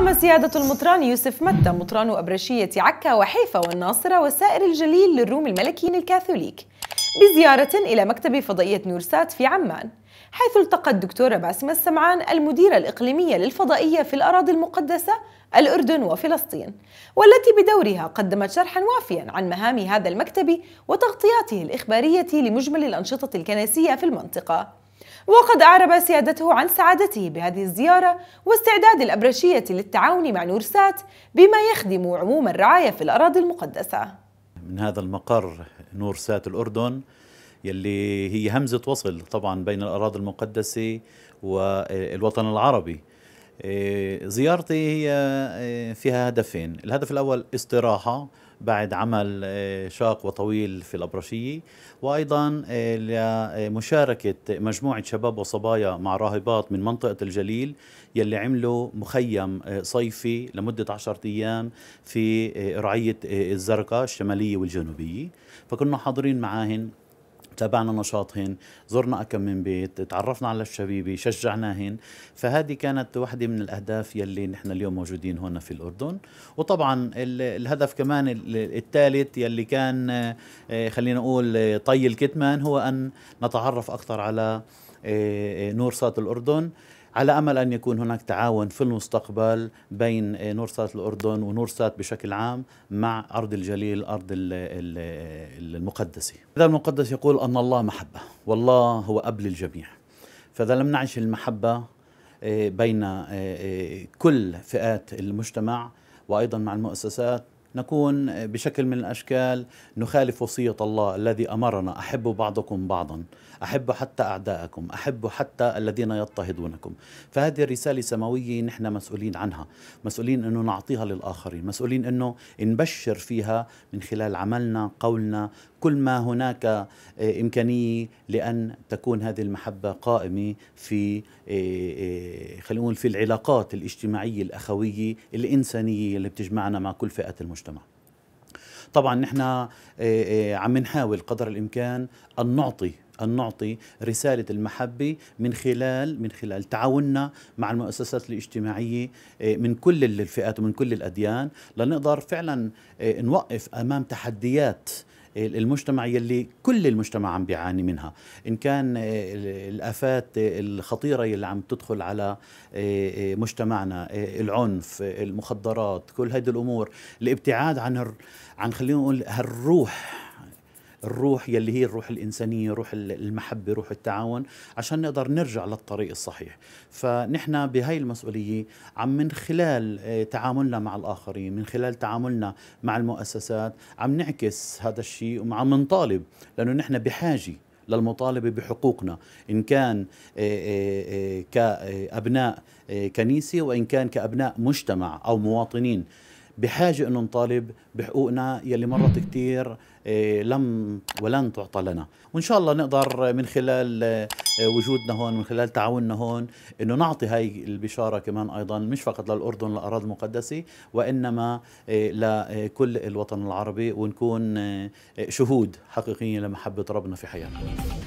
قام سيادة المطران يوسف متى مطران أبرشية عكا وحيفا والناصرة وسائر الجليل للروم الملكيين الكاثوليك بزيارة إلى مكتب فضائية نورسات في عمان حيث التقى الدكتورة باسمة السمعان المديرة الإقليمية للفضائية في الأراضي المقدسة الأردن وفلسطين والتي بدورها قدمت شرحا وافيا عن مهام هذا المكتب وتغطياته الإخبارية لمجمل الأنشطة الكنسية في المنطقة وقد أعرب سيادته عن سعادته بهذه الزيارة واستعداد الأبرشية للتعاون مع نورسات بما يخدم عموم الرعاية في الأراضي المقدسة من هذا المقر نورسات الأردن يلي هي همزة وصل طبعا بين الأراضي المقدسة والوطن العربي إيه، زيارتي هي إيه، فيها هدفين الهدف الأول استراحة بعد عمل إيه، شاق وطويل في الأبرشية وأيضا لمشاركة مجموعة شباب وصبايا مع راهبات من منطقة الجليل يلي عملوا مخيم صيفي لمدة عشرة أيام في رعية الزرقاء الشمالية والجنوبية فكنا حاضرين معاهن تابعنا نشاطهن زرنا أكم من بيت تعرفنا على الشبيبة شجعناهن فهذه كانت واحدة من الأهداف يلي نحن اليوم موجودين هنا في الأردن وطبعا الهدف كمان الثالث يلي كان آه، خلينا نقول آه، طي الكتمان هو أن نتعرف أكثر على آه، نور صوت الأردن على امل ان يكون هناك تعاون في المستقبل بين آه، نورسات الاردن ونورسات بشكل عام مع ارض الجليل ارض المقدسه. هذا المقدس يقول ان الله محبه والله هو اب للجميع. فاذا لم نعش المحبه آه، بين آه، كل فئات المجتمع وايضا مع المؤسسات نكون بشكل من الاشكال نخالف وصيه الله الذي امرنا احبوا بعضكم بعضا احبوا حتى اعداءكم احبوا حتى الذين يضطهدونكم فهذه الرساله سماويه نحن مسؤولين عنها مسؤولين انه نعطيها للاخرين مسؤولين انه نبشر فيها من خلال عملنا قولنا كل ما هناك إمكانية لأن تكون هذه المحبة قائمة في إيه، إيه، خلينا نقول في العلاقات الاجتماعية الأخوية الإنسانية اللي بتجمعنا مع كل فئات المجتمع المجتمع طبعا نحن آه، آه، عم نحاول قدر الامكان ان نعطي أن نعطي رسالة المحبة من خلال من خلال تعاوننا مع المؤسسات الاجتماعية آه، من كل الفئات ومن كل الأديان لنقدر فعلا نوقف أمام تحديات المجتمع يلي كل المجتمع عم بيعاني منها ان كان آه، الافات آه، الخطيره يلي عم تدخل على آه، مجتمعنا العنف المخدرات كل هذه الامور الابتعاد عن عن خلينا نقول هالروح الروح يلي هي الروح الإنسانية روح المحبة روح التعاون عشان نقدر نرجع للطريق الصحيح فنحن بهاي المسؤولية عم من خلال آه، تعاملنا مع الآخرين من خلال تعاملنا مع المؤسسات عم نعكس هذا الشيء وعم نطالب لأنه نحن بحاجة للمطالبة بحقوقنا إن كان آه، آه، كأبناء كنيسة وإن كان كأبناء مجتمع أو مواطنين بحاجه انه نطالب بحقوقنا يلي مرت كثير آه، لم ولن تعطى لنا وان شاء الله نقدر من خلال آه، وجودنا هون من خلال تعاوننا هون انه نعطي هاي البشاره كمان ايضا مش فقط للاردن للاراضي المقدسه وانما آه، لكل الوطن العربي ونكون شهود حقيقيين لمحبه ربنا في حياتنا